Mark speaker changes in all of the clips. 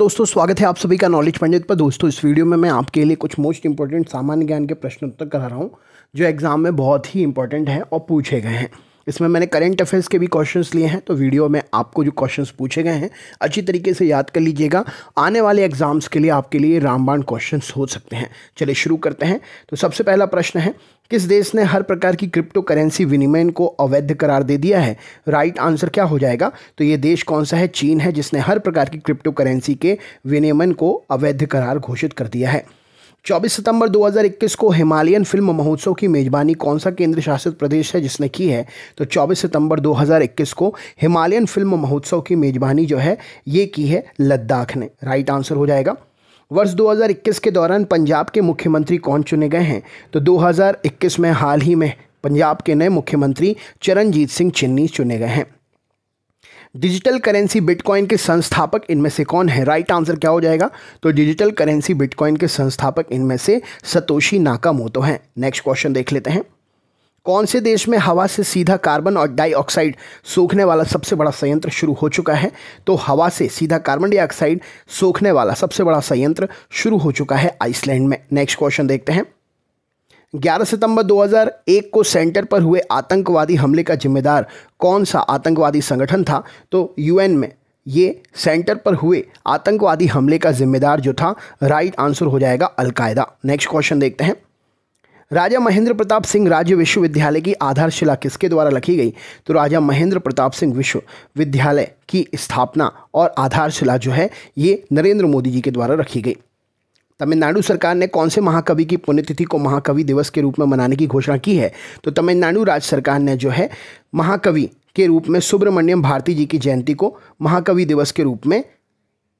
Speaker 1: दोस्तों स्वागत है आप सभी का नॉलेज पंडित पर दोस्तों इस वीडियो में मैं आपके लिए कुछ मोस्ट इंपॉर्टेंट सामान्य ज्ञान के प्रश्न उत्तर करा रहा हूँ जो एग्ज़ाम में बहुत ही इंपॉर्टेंट हैं और पूछे गए हैं इसमें मैंने करेंट अफेयर्स के भी क्वेश्चन लिए हैं तो वीडियो में आपको जो क्वेश्चन पूछे गए हैं अच्छी तरीके से याद कर लीजिएगा आने वाले एग्जाम्स के लिए आपके लिए रामबाण क्वेश्चन हो सकते हैं चलिए शुरू करते हैं तो सबसे पहला प्रश्न है किस देश ने हर प्रकार की क्रिप्टो करेंसी विनिमय को अवैध करार दे दिया है राइट आंसर क्या हो जाएगा तो ये देश कौन सा है चीन है जिसने हर प्रकार की क्रिप्टो करेंसी के विनिमय को अवैध करार घोषित कर दिया है 24 सितंबर 2021 को हिमालयन फिल्म महोत्सव की मेजबानी कौन सा केंद्र शासित प्रदेश है जिसने की है तो 24 सितंबर 2021 को हिमालयन फिल्म महोत्सव की मेजबानी जो है ये की है लद्दाख ने राइट आंसर हो जाएगा वर्ष 2021 के दौरान पंजाब के मुख्यमंत्री कौन चुने गए हैं तो 2021 में हाल ही में पंजाब के नए मुख्यमंत्री चरणजीत सिंह चिन्नी चुने गए हैं डिजिटल करेंसी बिटकॉइन के संस्थापक इनमें से कौन है राइट आंसर क्या हो जाएगा तो डिजिटल करेंसी बिटकॉइन के संस्थापक इनमें से सतोशी नाकामोतो हैं नेक्स्ट क्वेश्चन देख लेते हैं कौन से देश में हवा से सीधा कार्बन और डाइऑक्साइड सोखने वाला सबसे बड़ा संयंत्र शुरू हो चुका है तो हवा से सीधा कार्बन डाइऑक्साइड सोखने वाला सबसे बड़ा संयंत्र शुरू हो चुका है आइसलैंड में नेक्स्ट क्वेश्चन देखते हैं 11 सितंबर 2001 को सेंटर पर हुए आतंकवादी हमले का जिम्मेदार कौन सा आतंकवादी संगठन था तो यूएन में ये सेंटर पर हुए आतंकवादी हमले का जिम्मेदार जो था राइट आंसर हो जाएगा अलकायदा नेक्स्ट क्वेश्चन देखते हैं राजा महेंद्र प्रताप सिंह राज्य विश्वविद्यालय की आधारशिला किसके द्वारा रखी गई तो राजा महेंद्र प्रताप सिंह विश्वविद्यालय की स्थापना और आधारशिला जो है ये नरेंद्र मोदी जी के द्वारा रखी गई तमिलनाडु सरकार ने कौन से महाकवि की पुण्यतिथि को महाकवि दिवस के रूप में मनाने की घोषणा की है तो तमिलनाडु राज्य सरकार ने जो है महाकवि के रूप में सुब्रमण्यम भारती जी की जयंती को महाकवि दिवस के रूप में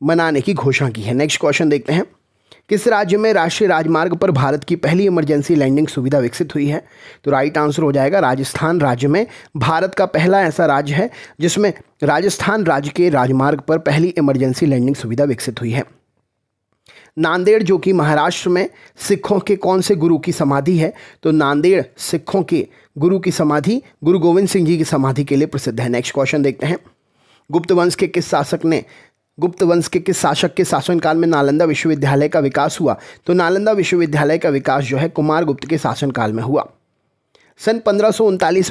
Speaker 1: मनाने की घोषणा की है नेक्स्ट क्वेश्चन देखते हैं किस राज्य में राष्ट्रीय राजमार्ग पर भारत की पहली इमरजेंसी लैंडिंग सुविधा विकसित हुई है तो राइट आंसर हो जाएगा राजस्थान राज्य में भारत का पहला ऐसा राज्य है जिसमें राजस्थान राज्य के राजमार्ग पर पहली इमरजेंसी लैंडिंग सुविधा विकसित हुई है नांदेड़ जो कि महाराष्ट्र में सिखों के कौन से गुरु की समाधि है तो नांदेड़ सिखों के गुरु की समाधि गुरु गोविंद सिंह जी की समाधि के लिए प्रसिद्ध है नेक्स्ट क्वेश्चन देखते हैं गुप्त वंश के किस शासक ने गुप्त वंश के किस शासक के शासनकाल में नालंदा विश्वविद्यालय का विकास हुआ तो नालंदा विश्वविद्यालय का विकास जो है कुमार गुप्त के शासनकाल में हुआ सन पंद्रह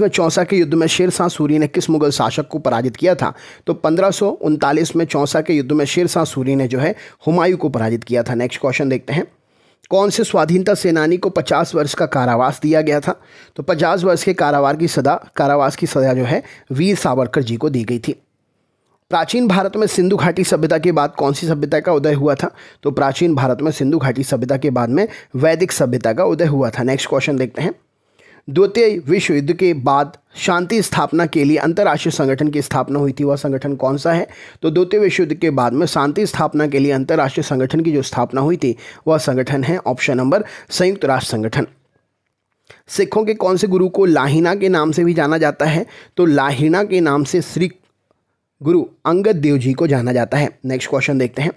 Speaker 1: में चौसा के युद्ध में शेर शाह सूरी ने किस मुगल शासक को पराजित किया था तो पंद्रह में चौसा के युद्ध में शेर शाह सूरी ने जो है हुमायूं को पराजित किया था नेक्स्ट क्वेश्चन देखते हैं कौन से स्वाधीनता सेनानी को 50 वर्ष का कारावास दिया गया था तो 50 वर्ष के कारावास की सदा कारावास की सजा जो है वीर सावरकर जी को दी गई थी प्राचीन भारत में सिंधु घाटी सभ्यता के बाद कौन सी सभ्यता का उदय हुआ था तो प्राचीन भारत में सिंधु घाटी सभ्यता के बाद में वैदिक सभ्यता का उदय हुआ था नेक्स्ट क्वेश्चन देखते हैं द्वितीय विश्व युद्ध के बाद शांति स्थापना के लिए अंतर्राष्ट्रीय संगठन की स्थापना हुई थी वह संगठन कौन सा है तो द्वितीय विश्व युद्ध के बाद में शांति स्थापना के लिए अंतर्राष्ट्रीय संगठन की जो स्थापना हुई थी वह संगठन है ऑप्शन नंबर संयुक्त राष्ट्र संगठन सिखों के कौन से गुरु को लाहिना के नाम से भी जाना जाता है तो लाहिना के नाम से श्री गुरु अंगद देव जी को जाना जाता है नेक्स्ट क्वेश्चन देखते हैं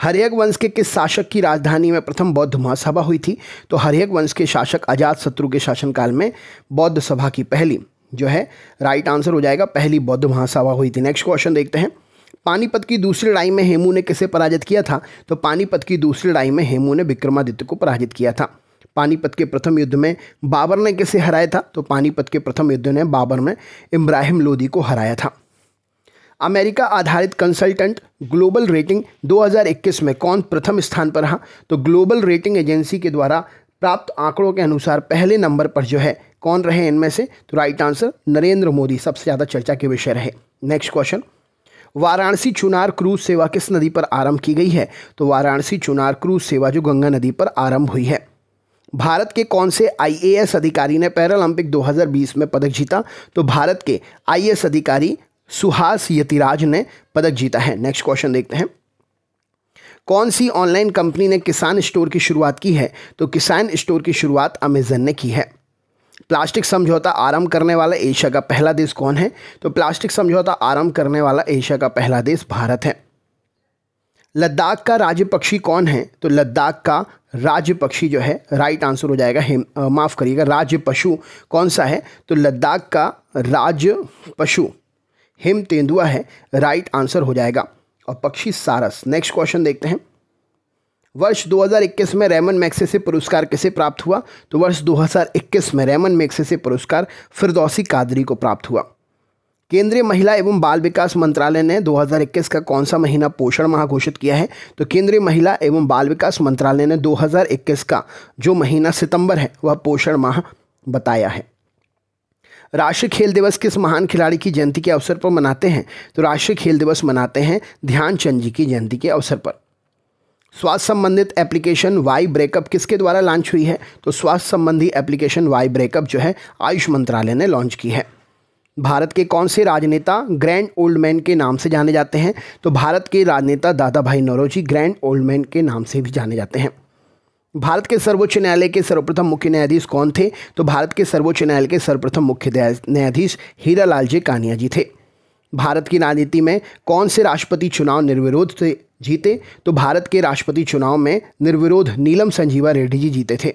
Speaker 1: हरियक वंश के किस शासक की राजधानी में प्रथम बौद्ध महासभा हुई थी तो हरियक वंश के शासक अजात शत्रु के शासनकाल में बौद्ध सभा की पहली जो है राइट आंसर हो जाएगा पहली बौद्ध महासभा हुई थी नेक्स्ट क्वेश्चन देखते हैं पानीपत की दूसरी लड़ाई में हेमू ने किसे पराजित किया था तो पानीपत की दूसरी लड़ाई में हेमू ने विक्रमादित्य को पराजित किया था पानीपत के प्रथम युद्ध में बाबर ने किसे हराया था तो पानीपत के प्रथम युद्ध ने बाबर में इब्राहिम लोदी को हराया था अमेरिका आधारित कंसल्टेंट ग्लोबल रेटिंग 2021 में कौन प्रथम स्थान पर रहा तो ग्लोबल रेटिंग एजेंसी के द्वारा प्राप्त आंकड़ों के अनुसार पहले नंबर पर जो है कौन रहे इनमें से तो राइट आंसर नरेंद्र मोदी सबसे ज़्यादा चर्चा के विषय रहे next question Varanasi Chunar cruise सेवा किस नदी पर आरंभ की गई है तो वाराणसी चुनार क्रूज सेवा जो गंगा नदी पर आरंभ हुई है भारत के कौन से आईएएस अधिकारी ने पैरालंपिक 2020 में पदक जीता तो भारत के आईएएस अधिकारी सुहास यतिराज ने पदक जीता है नेक्स्ट क्वेश्चन देखते हैं कौन सी ऑनलाइन कंपनी ने किसान स्टोर की शुरुआत की है तो किसान स्टोर की शुरुआत अमेजन ने की है प्लास्टिक समझौता आरंभ करने वाला एशिया का पहला देश कौन है तो प्लास्टिक समझौता आरंभ करने वाला एशिया का पहला देश भारत है लद्दाख का राज्य पक्षी कौन है तो लद्दाख का राज्य पक्षी जो है राइट आंसर हो जाएगा हेम माफ़ करिएगा राज्य पशु कौन सा है तो लद्दाख का राज्य पशु हिम तेंदुआ है राइट आंसर हो जाएगा और पक्षी सारस नेक्स्ट क्वेश्चन देखते हैं वर्ष 2021 में रेमन मैक्से से पुरस्कार किसे प्राप्त हुआ तो वर्ष 2021 में रेमन मैक्से से पुरस्कार फिरदौसी कादरी को प्राप्त हुआ केंद्रीय महिला एवं बाल विकास मंत्रालय ने 2021 का कौन सा महीना पोषण माह घोषित किया है तो केंद्रीय महिला एवं बाल विकास मंत्रालय ने 2021 का जो महीना सितंबर है वह पोषण माह बताया है राष्ट्रीय खेल दिवस किस महान खिलाड़ी की जयंती के अवसर पर मनाते हैं तो राष्ट्रीय खेल दिवस मनाते हैं ध्यानचंद जी की जयंती के अवसर पर स्वास्थ्य संबंधित एप्लीकेशन वाई ब्रेकअप किसके द्वारा लॉन्च हुई है तो स्वास्थ्य संबंधी एप्लीकेशन वाई ब्रेकअप जो है आयुष मंत्रालय ने लॉन्च की है भारत के कौन से राजनेता ग्रैंड ओल्ड मैन के नाम से जाने जाते हैं तो भारत के राजनेता दादा भाई नौरोजी ग्रैंड ओल्ड मैन के नाम से भी जाने जाते हैं भारत के सर्वोच्च न्यायालय के सर्वप्रथम मुख्य न्यायाधीश कौन थे तो भारत के सर्वोच्च न्यायालय के सर्वप्रथम मुख्य न्यायाधीश हीरा लाल जी कानिया जी थे भारत की राजनीति में कौन से राष्ट्रपति चुनाव निर्विरोध से जीते तो भारत के राष्ट्रपति चुनाव में निर्विरोध नीलम संजीवा रेड्डी जी जीते थे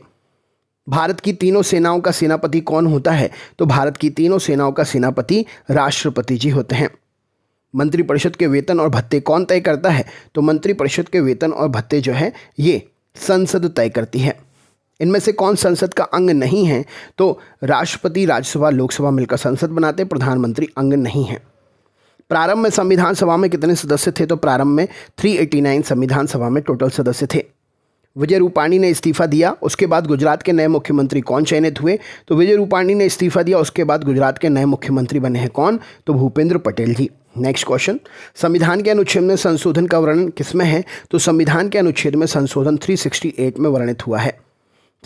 Speaker 1: भारत की तीनों सेनाओं का सेनापति कौन होता है तो भारत की तीनों सेनाओं का सेनापति राष्ट्रपति जी होते हैं मंत्रिपरिषद के वेतन और भत्ते कौन तय करता है तो मंत्रिपरिषद के वेतन और भत्ते जो है ये संसद तय करती है इनमें से कौन संसद का अंग नहीं है तो राष्ट्रपति राज्यसभा लोकसभा मिलकर संसद बनाते प्रधानमंत्री अंग नहीं है प्रारंभ में संविधान सभा में कितने सदस्य थे तो प्रारंभ में 389 संविधान सभा में टोटल सदस्य थे विजय रूपाणी ने इस्तीफा दिया उसके बाद गुजरात के नए मुख्यमंत्री कौन चयनित हुए तो विजय रूपाणी ने इस्तीफा दिया उसके बाद गुजरात के नए मुख्यमंत्री बने हैं कौन तो भूपेंद्र पटेल जी नेक्स्ट क्वेश्चन संविधान के अनुच्छेद में संशोधन का वर्णन किसमें है तो संविधान के अनुच्छेद में संशोधन 368 में वर्णित हुआ है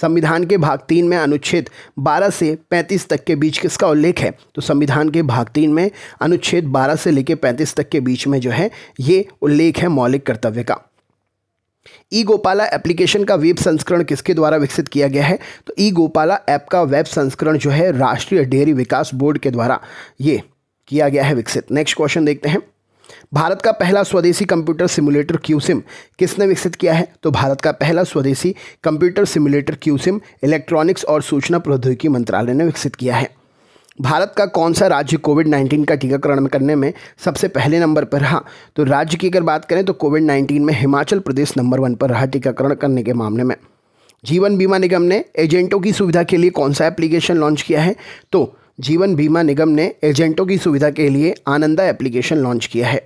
Speaker 1: संविधान के भाग तीन में अनुच्छेद 12 से 35 तक के बीच किसका उल्लेख है तो संविधान के भाग तीन में अनुच्छेद 12 से लेकर 35 तक के बीच में जो है ये उल्लेख है मौलिक कर्तव्य का ई गोपाला एप्लीकेशन का वेब संस्करण किसके द्वारा विकसित किया गया है तो ई गोपाला ऐप का वेब संस्करण जो है राष्ट्रीय डेयरी विकास बोर्ड के द्वारा ये किया गया है विकसित नेक्स्ट क्वेश्चन देखते हैं भारत का पहला स्वदेशी कंप्यूटर सिमुलेटर क्यूसिम किसने विकसित किया है तो भारत का पहला स्वदेशी कंप्यूटर सिमुलेटर क्यूसिम इलेक्ट्रॉनिक्स और सूचना प्रौद्योगिकी मंत्रालय ने विकसित किया है भारत का कौन सा राज्य कोविड 19 का टीकाकरण करने में सबसे पहले नंबर पर रहा तो राज्य की अगर बात करें तो कोविड 19 में हिमाचल प्रदेश नंबर वन पर रहा टीकाकरण करने के मामले में जीवन बीमा निगम ने एजेंटों की सुविधा के लिए कौन सा एप्लीकेशन लॉन्च किया है तो जीवन बीमा निगम ने एजेंटों की सुविधा के लिए आनंदा एप्लीकेशन लॉन्च किया है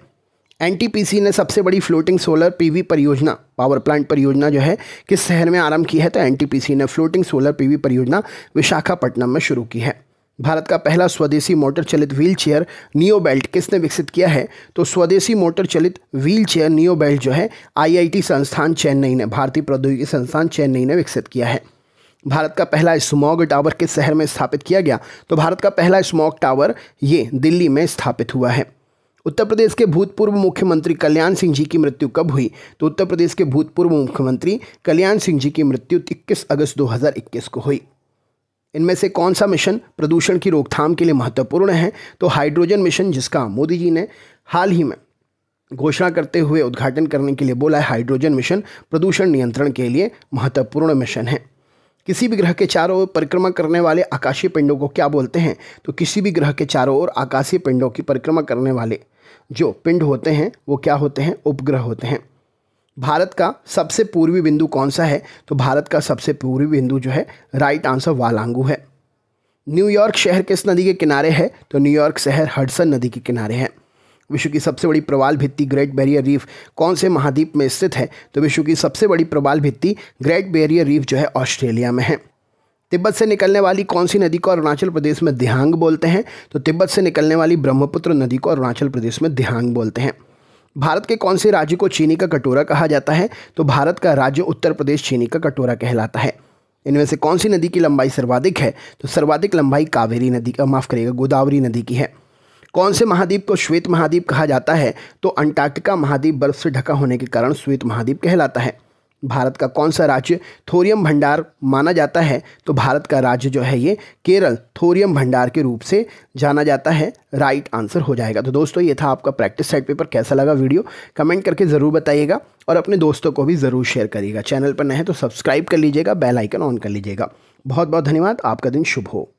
Speaker 1: एनटीपीसी ने सबसे बड़ी फ्लोटिंग सोलर पीवी परियोजना पावर प्लांट परियोजना जो है किस शहर में आरंभ की है तो एनटीपीसी ने फ्लोटिंग सोलर पीवी परियोजना विशाखापट्टनम में शुरू की है भारत का पहला स्वदेशी मोटर चलित व्हील चेयर नियो बेल्ट किसने विकसित किया है तो स्वदेशी मोटर चलित व्हील चेयर नियो बेल्ट जो है आईआईटी संस्थान चेन्नई ने भारतीय प्रौद्योगिकी संस्थान चेन्नई ने विकसित किया है भारत का पहला स्मॉग टावर किस शहर में स्थापित किया गया तो भारत का पहला स्मॉग टावर ये दिल्ली में स्थापित हुआ है उत्तर प्रदेश के भूतपूर्व मुख्यमंत्री कल्याण सिंह जी की मृत्यु कब हुई तो उत्तर प्रदेश के भूतपूर्व मुख्यमंत्री कल्याण सिंह जी की मृत्यु 21 अगस्त 2021 को हुई इनमें से कौन सा मिशन प्रदूषण की रोकथाम के लिए महत्वपूर्ण है तो हाइड्रोजन मिशन जिसका मोदी जी ने हाल ही में घोषणा करते हुए उद्घाटन करने के लिए बोला है हाइड्रोजन मिशन प्रदूषण नियंत्रण के लिए महत्वपूर्ण मिशन है किसी भी ग्रह के चारों ओर परिक्रमा करने वाले आकाशीय पिंडों को क्या बोलते हैं तो किसी भी ग्रह के चारों ओर आकाशीय पिंडों की परिक्रमा करने वाले जो पिंड होते हैं वो क्या होते हैं उपग्रह होते हैं भारत का सबसे पूर्वी बिंदु कौन सा है तो भारत का सबसे पूर्वी बिंदु जो है राइट आंसर वालांगू है न्यूयॉर्क शहर किस नदी के किनारे है तो न्यूयॉर्क शहर हडसन नदी के किनारे है विश्व की सबसे बड़ी प्रवाल भित्ति ग्रेट बैरियर रीफ कौन से महाद्वीप में स्थित है तो विश्व की सबसे बड़ी प्रवाल भित्ति ग्रेट बैरियर रीफ जो है ऑस्ट्रेलिया में है तिब्बत से निकलने वाली कौन सी नदी को अरुणाचल प्रदेश में दिहांग बोलते हैं तो तिब्बत से निकलने वाली ब्रह्मपुत्र नदी को अरुणाचल प्रदेश में दिहांग बोलते हैं भारत के कौन से राज्य को चीनी का कटोरा कहा जाता है तो भारत का राज्य उत्तर प्रदेश चीनी का कटोरा कहलाता है इनमें से कौन सी नदी की लंबाई सर्वाधिक है तो सर्वाधिक लंबाई कावेरी नदी का माफ़ करिएगा गोदावरी नदी की है कौन से महाद्वीप को श्वेत महाद्वीप कहा जाता है तो अंटार्कटिका महाद्वीप बर्फ से ढका होने के कारण श्वेत महाद्वीप कहलाता है भारत का कौन सा राज्य थोरियम भंडार माना जाता है तो भारत का राज्य जो है ये केरल थोरियम भंडार के रूप से जाना जाता है राइट आंसर हो जाएगा तो दोस्तों ये था आपका प्रैक्टिस सेट पेपर कैसा लगा वीडियो कमेंट करके ज़रूर बताइएगा और अपने दोस्तों को भी ज़रूर शेयर करिएगा चैनल पर नए हैं तो सब्सक्राइब कर लीजिएगा बेलाइकन ऑन कर लीजिएगा बहुत बहुत धन्यवाद आपका दिन शुभ हो